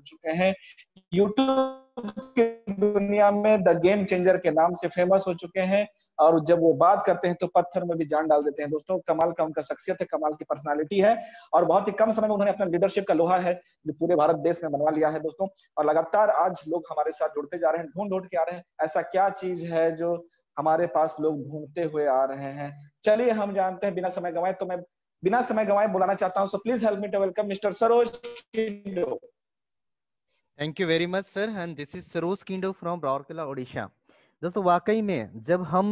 निकल चुके हैं YouTube दुनिया में द गेम चेंजर के नाम से फेमस हो चुके हैं और जब वो बात करते हैं तो पत्थर में भी जान डाल देते हैं दोस्तों कमाल का उनका शख्सियत है कमाल की पर्सनालिटी है और बहुत ही कम समय में उन्होंने अपना लीडरशिप का लोहा है जो पूरे भारत देश में बनवा लिया है दोस्तों और लगातार आज लोग हमारे साथ जुड़ते जा रहे हैं ढूंढ ढूंढ के आ रहे हैं ऐसा क्या चीज है जो हमारे पास लोग ढूंढते हुए आ रहे हैं चलिए हम जानते हैं बिना समय गंवाए तो मैं बिना समय गंवाए बुलाना चाहता हूँ so please help me to welcome mister Saroj thank you very much sir and this is Saroj Kindo from Rourkela Odisha दोस्तों वाकई में जब हम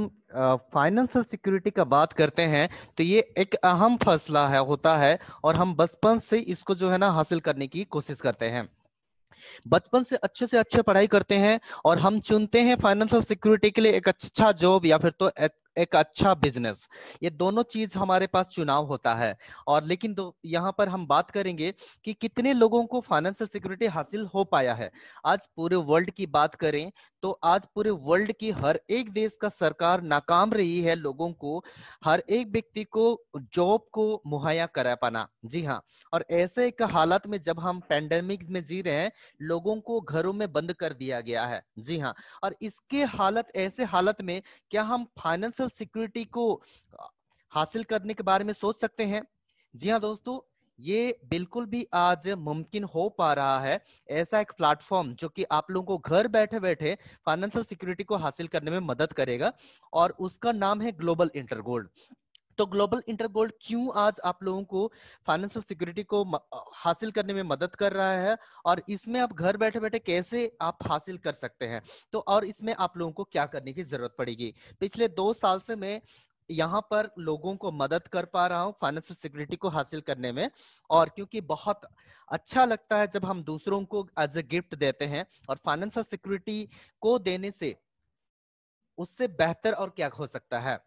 फाइनेंशियल uh, सिक्योरिटी का बात करते हैं तो ये एक अहम फैसला है होता है और हम बचपन से इसको जो है ना हासिल करने की कोशिश करते हैं बचपन से अच्छे से अच्छे पढ़ाई करते हैं और हम चुनते हैं फाइनेंशियल सिक्योरिटी के लिए एक अच्छा जॉब या फिर तो एक अच्छा बिजनेस ये दोनों चीज हमारे पास चुनाव होता है और लेकिन दो यहाँ पर हम बात करेंगे कि कितने लोगों को फाइनेंशियल सिक्योरिटी हासिल हो पाया है आज पूरे वर्ल्ड की बात करें तो आज पूरे वर्ल्ड की हर एक देश का सरकार नाकाम रही है लोगों को हर एक व्यक्ति को जॉब को मुहैया करा पाना जी हाँ और ऐसे एक हालत में जब हम पेंडेमिक में जी रहे हैं लोगों को घरों में बंद कर दिया गया है जी हाँ और इसके हालत ऐसे हालत में क्या हम फाइनेंशियल सिक्योरिटी को हासिल करने के बारे में सोच सकते हैं जी हाँ दोस्तों ये बिल्कुल भी आज मुमकिन हो पा रहा है ऐसा एक प्लेटफॉर्म जो कि आप लोगों को घर बैठे बैठे फाइनेंशियल सिक्योरिटी को हासिल करने में मदद करेगा और उसका नाम है ग्लोबल इंटरगोल्ड तो ग्लोबल इंटरगोल्ड क्यों आज आप लोगों को फाइनेंशियल सिक्योरिटी को हासिल करने में मदद कर रहा है और इसमें आप घर बैठे बैठे कैसे आप हासिल कर सकते हैं तो और इसमें आप लोगों को क्या करने की जरूरत पड़ेगी पिछले दो साल से मैं यहाँ पर लोगों को मदद कर पा रहा हूँ फाइनेंशियल सिक्योरिटी को हासिल करने में और क्योंकि बहुत अच्छा लगता है जब हम दूसरों को एज ए गिफ्ट देते हैं और फाइनेंशियल सिक्योरिटी को देने से उससे बेहतर और क्या हो सकता है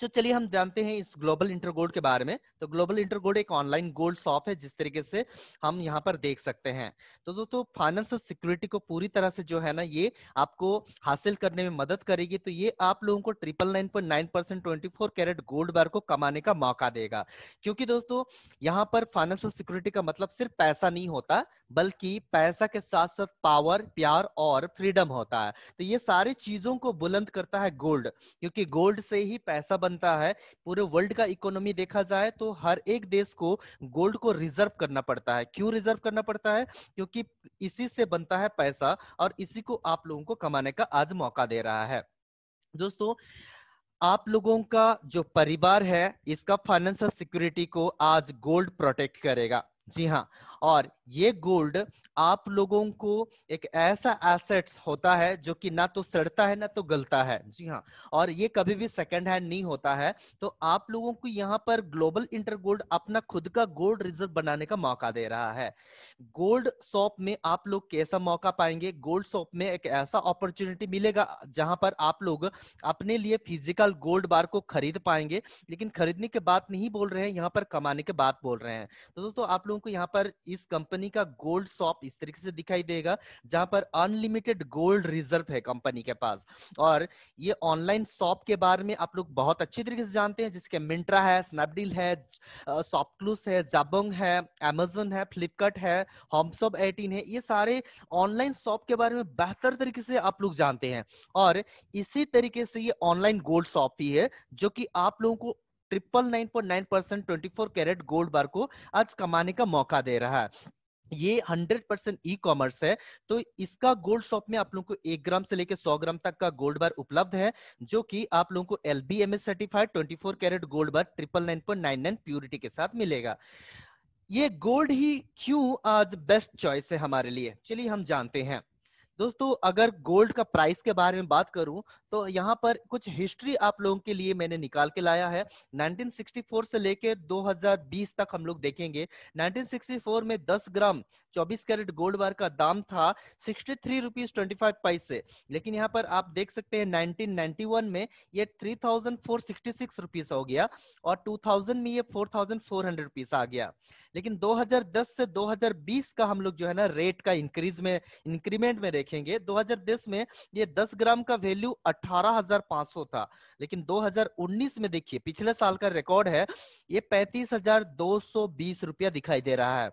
तो चलिए हम जानते हैं इस ग्लोबल इंटर गोल्ड के बारे में तो ग्लोबल इंटर गोल्ड एक ऑनलाइन गोल्ड शॉप है जिस तरीके से हम यहाँ पर देख सकते हैं तो दोस्तों फाइनेंस और सिक्योरिटी को पूरी तरह से जो है ना ये आपको हासिल करने में मदद करेगी तो ये आप लोगों को triple nine point nine percent twenty four carat gold bar को कमाने का मौका देगा क्योंकि दोस्तों यहाँ पर फाइनेंस और सिक्योरिटी का मतलब सिर्फ पैसा नहीं होता बल्कि पैसा के साथ साथ पावर प्यार और फ्रीडम होता है तो ये सारी चीजों को बुलंद करता है गोल्ड क्योंकि गोल्ड से ही पैसा बनता है पूरे वर्ल्ड का इकोनॉमी देखा जाए तो हर एक देश को गोल्ड को रिजर्व करना पड़ता है क्यों रिजर्व करना पड़ता है क्योंकि इसी से बनता है पैसा और इसी को आप लोगों को कमाने का आज मौका दे रहा है दोस्तों आप लोगों का जो परिवार है इसका फाइनेंशियल सिक्योरिटी को आज गोल्ड प्रोटेक्ट करेगा जी हाँ और ये गोल्ड आप लोगों को एक ऐसा एसेट्स होता है जो कि ना तो सड़ता है ना तो गलता है जी हाँ और ये कभी भी सेकंड हैंड नहीं होता है तो आप लोगों को यहाँ पर ग्लोबल इंटर गोल्ड अपना खुद का गोल्ड रिजर्व बनाने का मौका दे रहा है गोल्ड शॉप में आप लोग कैसा मौका पाएंगे गोल्ड शॉप में एक ऐसा अपॉर्चुनिटी मिलेगा जहां पर आप लोग अपने लिए फिजिकल गोल्ड बार को खरीद पाएंगे लेकिन खरीदने के बाद नहीं बोल रहे हैं यहाँ पर कमाने के बाद बोल रहे हैं तो, दोस्तों आप लोग लोगों को यहाँ पर इस कंपनी का गोल्ड शॉप इस तरीके से दिखाई देगा जहां पर अनलिमिटेड गोल्ड रिजर्व है कंपनी के पास और ये ऑनलाइन शॉप के बारे में आप लोग बहुत अच्छी तरीके से जानते हैं जिसके मिंट्रा है स्नैपडील है शॉपक्लूज है जाबोंग है एमेजोन है फ्लिपकार्ट है होमसॉप एटीन है ये सारे ऑनलाइन शॉप के बारे में बेहतर तरीके से आप लोग जानते हैं और इसी तरीके से ये ऑनलाइन गोल्ड शॉप भी है जो कि आप लोगों को triple nine point nine percent twenty four carat gold bar को आज कमाने का मौका दे रहा है ये 100 परसेंट ई कॉमर्स है तो इसका गोल्ड शॉप में आप लोगों को एक ग्राम से लेकर सौ ग्राम तक का गोल्ड बार उपलब्ध है जो कि आप लोगों को L B M S certified twenty four carat gold bar triple nine point nine nine purity के साथ मिलेगा ये गोल्ड ही क्यों आज बेस्ट चॉइस है हमारे लिए चलिए हम जानते हैं दोस्तों अगर गोल्ड का प्राइस के बारे में बात करूं तो यहाँ पर कुछ हिस्ट्री आप लोगों के लिए मैंने निकाल के लाया है 1964 से लेके 2020 तक हम लोग देखेंगे 1964 में 10 ग्राम 24 कैरेट गोल्ड बार का दाम था sixty three rupees twenty five पैसे लेकिन यहाँ पर आप देख सकते हैं 1991 में ये 3,466 रुपीस हो गया और 2000 में ये 4,400 रुपीस आ गया लेकिन 2010 से 2020 का हम लोग जो है ना रेट का इंक्रीज में इंक्रीमेंट में देखेंगे 2010 में ये 10 ग्राम का वैल्यू 18,500 था लेकिन 2019 में देखिए पिछले साल का रिकॉर्ड है ये पैंतीस रुपया दिखाई दे रहा है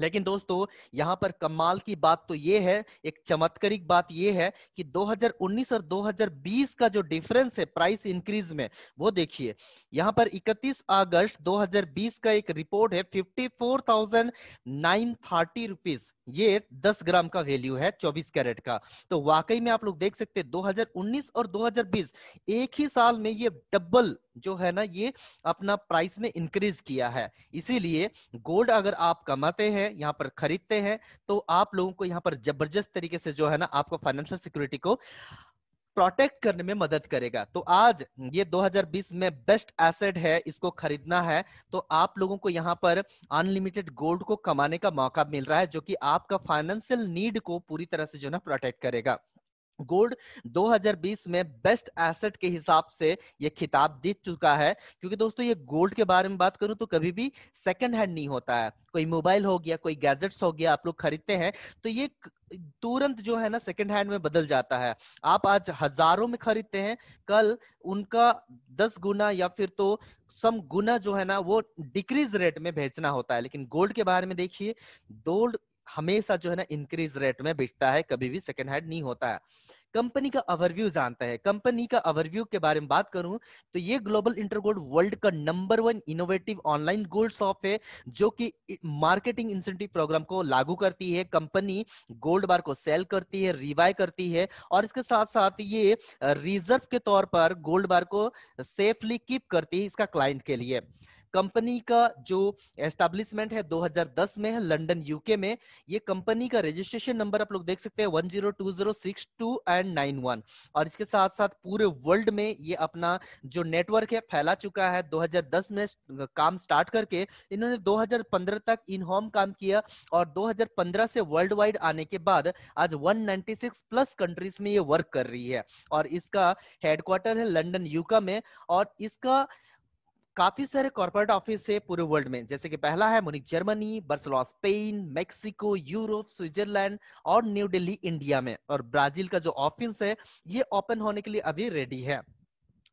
लेकिन दोस्तों यहाँ पर कमाल की बात तो ये है एक चमत्कारिक बात ये है कि 2019 और 2020 का जो डिफरेंस है प्राइस इंक्रीज में वो देखिए यहाँ पर 31 अगस्त 2020 का एक रिपोर्ट है 54,930 फोर ये 10 ग्राम का वैल्यू है 24 कैरेट का तो वाकई में आप लोग देख सकते हैं 2019 और 2020 एक ही साल में ये डबल जो है ना ये अपना प्राइस में इंक्रीज किया है इसीलिए गोल्ड अगर आप कमाते हैं यहाँ पर खरीदते हैं तो आप लोगों को यहाँ पर जबरदस्त तरीके से जो है ना आपको फाइनेंशियल सिक्योरिटी को प्रोटेक्ट करने में मदद करेगा तो आज ये 2020 में बेस्ट एसेट है इसको खरीदना है तो आप लोगों को यहाँ पर अनलिमिटेड गोल्ड को कमाने का मौका मिल रहा है जो कि आपका फाइनेंशियल नीड को पूरी तरह से जो है ना प्रोटेक्ट करेगा गोल्ड 2020 में बेस्ट एसेट के हिसाब से ये खिताब जीत चुका है क्योंकि दोस्तों ये गोल्ड के बारे में बात करूं तो कभी भी सेकंड हैंड नहीं होता है कोई मोबाइल हो गया कोई गैजेट्स हो गया आप लोग खरीदते हैं तो ये तुरंत जो है ना सेकंड हैंड में बदल जाता है आप आज हजारों में खरीदते हैं कल उनका दस गुना या फिर तो सम गुना जो है ना वो डिक्रीज रेट में बेचना होता है लेकिन गोल्ड के बारे में देखिए गोल्ड हमेशा जो है ना इंक्रीज रेट में बिकता है कभी भी सेकेंड हैंड नहीं होता है कंपनी का ओवरव्यू जानते हैं कंपनी का ओवरव्यू के बारे में बात करूं तो ये ग्लोबल इंटरगोल्ड वर्ल्ड का number one innovative online gold shop है जो कि मार्केटिंग इंसेंटिव प्रोग्राम को लागू करती है कंपनी गोल्ड बार को सेल करती है रिबाय करती है और इसके साथ साथ ये रिजर्व के तौर पर गोल्ड बार को सेफली कीप करती है इसका क्लाइंट के लिए कंपनी का जो एस्टेब्लिशमेंट है 2010 में है लंदन यूके में ये कंपनी का रजिस्ट्रेशन नंबर आप लोग देख सकते हैं one zero two zero six two and nine one और इसके साथ साथ पूरे वर्ल्ड में ये अपना जो नेटवर्क है फैला चुका है 2010 में काम स्टार्ट करके इन्होंने 2015 तक इन होम काम किया और 2015 से वर्ल्ड वाइड आने के बाद आज 196 प्लस कंट्रीज में ये वर्क कर रही है और इसका हेडक्वार्टर है लंडन यूका में और इसका काफी सारे कॉर्पोरेट ऑफिस है पूरे वर्ल्ड में जैसे कि पहला है मुनिक जर्मनी बर्सलॉ स्पेन मेक्सिको यूरोप स्विट्जरलैंड और न्यू दिल्ली इंडिया में और ब्राजील का जो ऑफिस है ये ओपन होने के लिए अभी रेडी है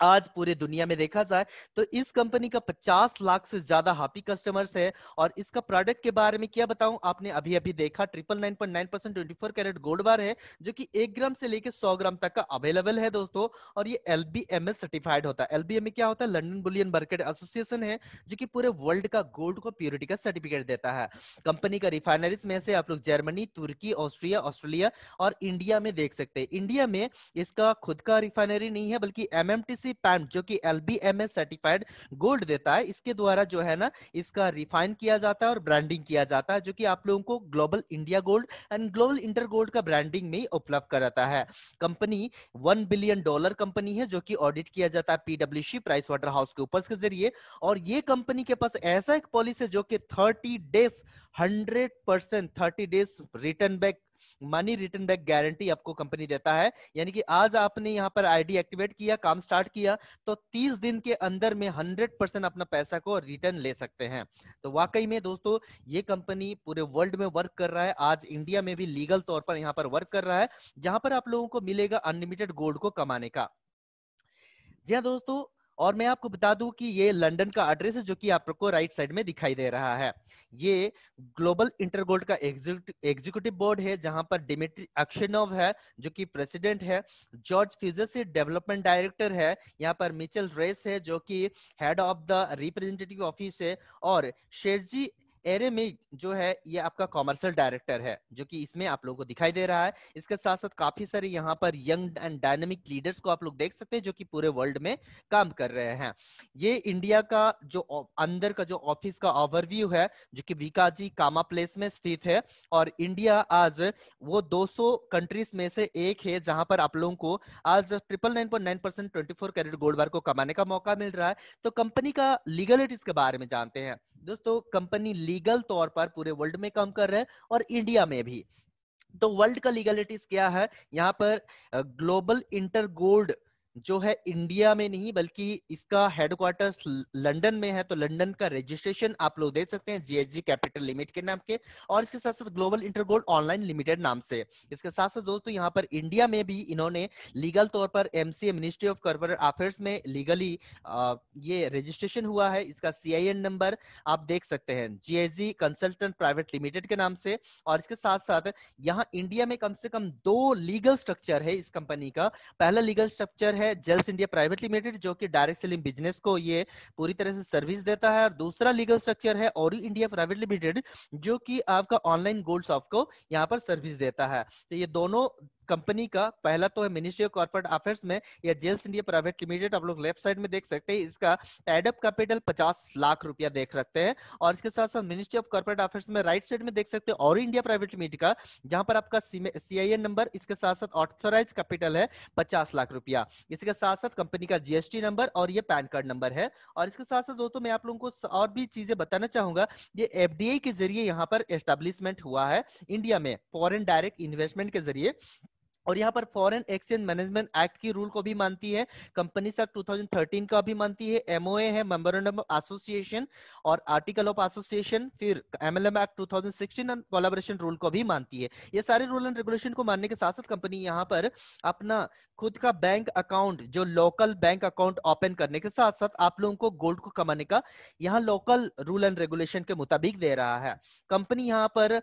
आज पूरे दुनिया में देखा जाए तो इस कंपनी का 50 लाख से ज्यादा हैप्पी कस्टमर्स है और इसका प्रोडक्ट के बारे में क्या बताऊं आपने अभी अभी देखा triple nine point nine percent twenty four carat gold bar है जो कि एक ग्राम से लेकर सौ ग्राम तक का अवेलेबल है दोस्तों और ये L B M S certified होता है एलबीएम क्या होता है लंडन बुलियन मार्केट एसोसिएशन है जो की पूरे वर्ल्ड का गोल्ड को प्योरिटी का सर्टिफिकेट देता है कंपनी का रिफाइनरीज में से आप लोग जर्मनी तुर्की ऑस्ट्रिया ऑस्ट्रेलिया और इंडिया में देख सकते हैं इंडिया में इसका खुद का रिफाइनरी नहीं है बल्कि एमएमटीसी सी पैंट जो कि एलबीएमएस सर्टिफाइड गोल्ड देता है इसके द्वारा जो है ना इसका रिफाइन किया जाता है और ब्रांडिंग किया जाता है जो कि आप लोगों को Global India Gold and Global Inter Gold का ब्रांडिंग में उपलब्ध कराता है company one billion dollar company है जो की ऑडिट किया जाता है पीडब्ल्यूसी प्राइस वाटर हाउस के ऊपर के जरिए और ये कंपनी के पास ऐसा एक पॉलिसी है जो कि thirty days hundred percent thirty days return back money return back guarantee आपको कंपनी देता है यानी कि आज आपने यहाँ पर आईडी एक्टिवेट किया काम स्टार्ट किया तो 30 दिन के अंदर में 100 परसेंट अपना पैसा को रिटर्न ले सकते हैं तो वाकई में दोस्तों ये कंपनी पूरे वर्ल्ड में वर्क कर रहा है आज इंडिया में भी लीगल तौर पर यहाँ पर वर्क कर रहा है जहां पर आप लोगों को मिलेगा अनलिमिटेड गोल्ड को कमाने का जी हाँ दोस्तों और मैं आपको बता दूं कि ये लंदन का एड्रेस है जो कि आपको राइट साइड में दिखाई दे रहा है ये ग्लोबल इंटरगोल्ड का एग्जीक्यूटिव बोर्ड है जहां पर डिमिट्री अक्षनोव है जो कि प्रेसिडेंट है जॉर्ज फिजस डेवलपमेंट डायरेक्टर है यहाँ पर मिचेल रेस है जो कि head of the representative office है और शेरजी एरेमिग जो है ये आपका कॉमर्शियल डायरेक्टर है जो कि इसमें आप लोगों को दिखाई दे रहा है इसके साथ साथ काफी सारे यहाँ पर यंग एंड डायनेमिक लीडर्स को आप लोग देख सकते हैं जो कि पूरे वर्ल्ड में काम कर रहे हैं ये इंडिया का जो अंदर का जो ऑफिस का ओवरव्यू है जो कि विकाजी कामा प्लेस में स्थित है और इंडिया आज वो दो कंट्रीज में से एक है जहां पर आप लोगों को आज triple nine point nine percent twenty four gold bar को कमाने का मौका मिल रहा है तो कंपनी का लीगलिटीज के बारे में जानते हैं दोस्तों कंपनी लीगल तौर पर पूरे वर्ल्ड में काम कर रहे हैं और इंडिया में भी तो वर्ल्ड का लीगलिटीज क्या है यहाँ पर ग्लोबल इंटर गोल्ड जो है इंडिया में नहीं बल्कि इसका हेडक्वार्टर्स लंदन में है तो लंदन का रजिस्ट्रेशन आप लोग देख सकते हैं जीएचजी कैपिटल लिमिट के नाम के और इसके साथ साथ ग्लोबल इंटरगोल्ड ऑनलाइन लिमिटेड नाम से इसके साथ साथ दोस्तों यहाँ पर इंडिया में भी इन्होंने लीगल तौर पर MCA ministry of corporate affairs में लीगली ये रजिस्ट्रेशन हुआ है इसका सी नंबर आप देख सकते हैं जीएचजी कंसल्टेंट प्राइवेट लिमिटेड के नाम से और इसके साथ साथ यहाँ इंडिया में कम से कम दो लीगल स्ट्रक्चर है इस कंपनी का पहला लीगल स्ट्रक्चर है जेल्स इंडिया प्राइवेट लिमिटेड जो कि डायरेक्ट सेलिंग बिजनेस को ये पूरी तरह से सर्विस देता है और दूसरा लीगल स्ट्रक्चर है और इंडिया प्राइवेट लिमिटेड जो कि आपका ऑनलाइन गोल्ड शॉप को यहाँ पर सर्विस देता है तो ये दोनों कंपनी का पहला तो है मिनिस्ट्री ऑफ कॉर्पोरेट अफेयर्स में या जेल्स इंडिया प्राइवेट लिमिटेड आप लोग लेफ्ट साइड में देख सकते हैं इसका एडअप कैपिटल 50 लाख रुपया देख रखते हैं और इसके साथ साथ मिनिस्ट्री ऑफ कॉर्पोरेट अफेयर्स में राइट साइड में देख सकते हैं और इंडिया प्राइवेट लिमिटेड का जहां पर आपका सी नंबर इसके साथ साथ ऑथोराइज कैपिटल है पचास लाख रुपया इसके साथ साथ कंपनी का जीएसटी नंबर और ये पैन कार्ड नंबर है और इसके साथ साथ दोस्तों मैं आप लोगों को और भी चीजें बताना चाहूंगा ये एफ के जरिए यहाँ पर एस्टेब्लिशमेंट हुआ है इंडिया में फॉरन डायरेक्ट इन्वेस्टमेंट के जरिए और यहाँ पर फॉरेन एक्सचेंज मैनेजमेंट एक्ट की रूल को भी मानती है कंपनी सर 2013 का भी मानती है एमओए है मेमोरेंडम ऑफ एसोसिएशन और आर्टिकल ऑफ एसोसिएशन फिर MLM act 2016 and collaboration rule को भी मानती है ये सारे रूल एंड रेगुलेशन को मानने के साथ साथ कंपनी यहाँ पर अपना खुद का बैंक अकाउंट जो लोकल बैंक अकाउंट ओपन करने के साथ साथ आप लोगों को गोल्ड को कमाने का यहाँ लोकल रूल एंड रेगुलेशन के मुताबिक दे रहा है कंपनी यहाँ पर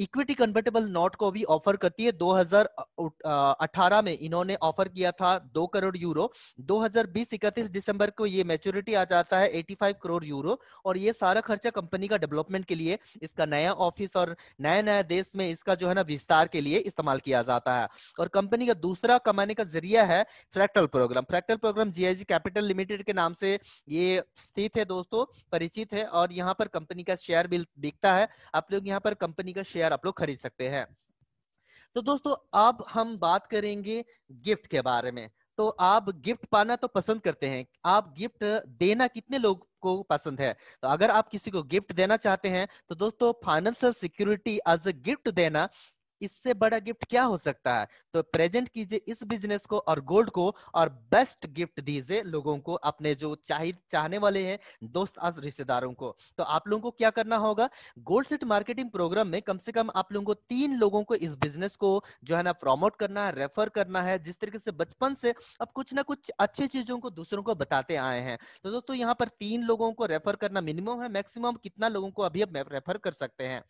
इक्विटी कन्वर्टेबल नोट को भी ऑफर करती है 2018 में इन्होंने ऑफर किया था दो करोड़ यूरो 2020 हजार दिसंबर को ये मेच्योरिटी आ जाता है 85 करोड़ यूरो और ये सारा खर्चा कंपनी का डेवलपमेंट के लिए इसका नया ऑफिस और नया नया देश में इसका जो है ना विस्तार के लिए इस्तेमाल किया जाता है और कंपनी का दूसरा कमाने का जरिया है fractal program fractal program G capital limited के नाम से ये स्थित है दोस्तों परिचित है और यहाँ पर कंपनी का शेयर बिल बिकता है आप लोग यहाँ पर कंपनी का शेयर आप लोग खरीद सकते हैं तो दोस्तों अब हम बात करेंगे गिफ्ट के बारे में तो आप गिफ्ट पाना तो पसंद करते हैं आप गिफ्ट देना कितने लोग को पसंद है तो अगर आप किसी को गिफ्ट देना चाहते हैं तो दोस्तों financial security as a gift देना इससे बड़ा गिफ्ट क्या हो सकता है तो प्रेजेंट कीजिए इस बिजनेस को और गोल्ड को और बेस्ट गिफ्ट दीजिए लोगों को अपने जो चाहे चाहने वाले हैं दोस्त और रिश्तेदारों को तो आप लोगों को क्या करना होगा गोल्ड सेट मार्केटिंग प्रोग्राम में कम से कम आप लोगों को तीन लोगों को इस बिजनेस को जो है ना प्रमोट करना है रेफर करना है जिस तरीके से बचपन से अब कुछ ना कुछ अच्छी चीजों को दूसरों को बताते आए हैं तो दोस्तों यहाँ पर तीन लोगों को रेफर करना मिनिमम है मैक्सिमम कितना लोगों को अभी आप रेफर कर सकते हैं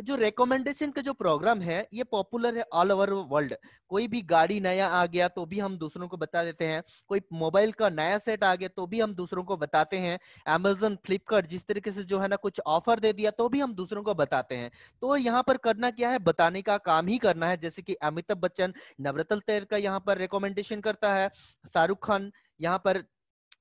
जो रिकमेंडेशन का जो प्रोग्राम है ये पॉपुलर है ऑल ओवर वर्ल्ड कोई भी गाड़ी नया आ गया तो भी हम दूसरों को बता देते हैं कोई मोबाइल का नया सेट आ गया तो भी हम दूसरों को बताते हैं अमेजोन फ्लिपकार्ट जिस तरीके से जो है ना कुछ ऑफर दे दिया तो भी हम दूसरों को बताते हैं तो यहाँ पर करना क्या है बताने का काम ही करना है जैसे कि अमिताभ बच्चन नवरतल तेर का यहाँ पर रिकमेंडेशन करता है शाहरुख खान यहाँ पर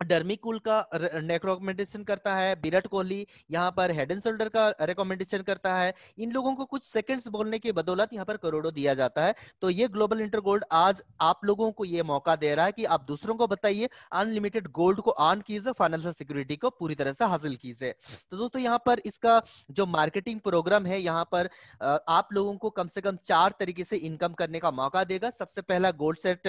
डर्मिकुल का रिकॉमेंडेशन करता है विराट कोहली यहाँ पर हेड एंड शोल्डर का रिकॉमेंडेशन करता है इन लोगों को कुछ सेकंड्स बोलने की बदौलत यहाँ पर करोड़ों दिया जाता है तो ये ग्लोबल इंटर गोल्ड आज आप लोगों को ये मौका दे रहा है कि आप दूसरों को बताइए अनलिमिटेड गोल्ड को ऑन कीजिए फाइनेंशियल सिक्योरिटी को पूरी तरह से हासिल कीजिए तो दोस्तों यहाँ पर इसका जो मार्केटिंग प्रोग्राम है यहाँ पर आप लोगों को कम से कम चार तरीके से इनकम करने का मौका देगा सबसे पहला gold set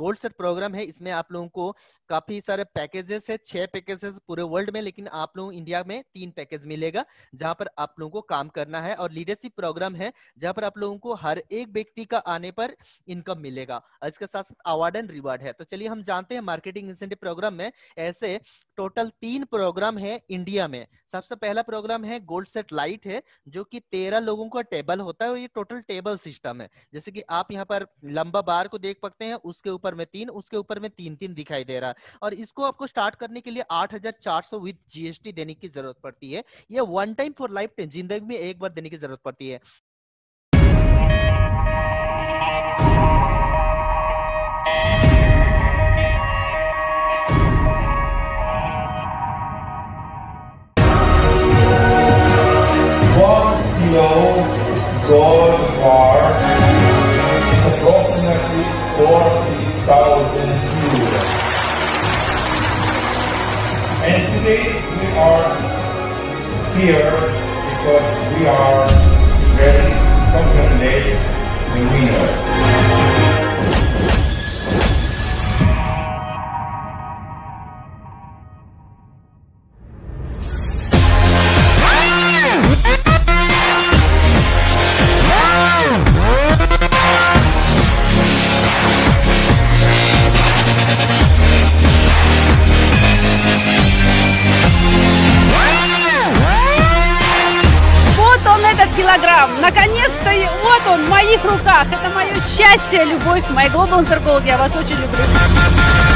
gold set program है इसमें आप लोगों को काफी सारे पैकेजेस है छह पैकेजेस पूरे वर्ल्ड में लेकिन आप लोगों इंडिया में तीन पैकेज मिलेगा जहां पर आप लोगों को काम करना है और लीडरशिप प्रोग्राम है जहां पर आप लोगों को हर एक व्यक्ति का आने पर इनकम मिलेगा और इसके साथ साथ अवार्ड एंड रिवार्ड है तो चलिए हम जानते हैं मार्केटिंग इंसेंटिव प्रोग्राम में ऐसे टोटल तीन प्रोग्राम है इंडिया में सबसे पहला प्रोग्राम है गोल्ड सेट लाइट है जो की तेरह लोगों का टेबल होता है और ये टोटल टेबल सिस्टम है जैसे की आप यहाँ पर लंबा बार को देख सकते हैं उसके ऊपर में तीन उसके ऊपर में तीन तीन दिखाई दे रहा है और और इसको आपको स्टार्ट करने के लिए 8400 विद जीएसटी देने की जरूरत पड़ती है ये one time for life time जिंदगी में एक बार देने की जरूरत पड़ती है God approximately Today we are here because we are very confident in we win. килограмм. Наконец-то вот он в моих руках. Это мое счастье, любовь, моя Global Intergold. Я вас очень люблю.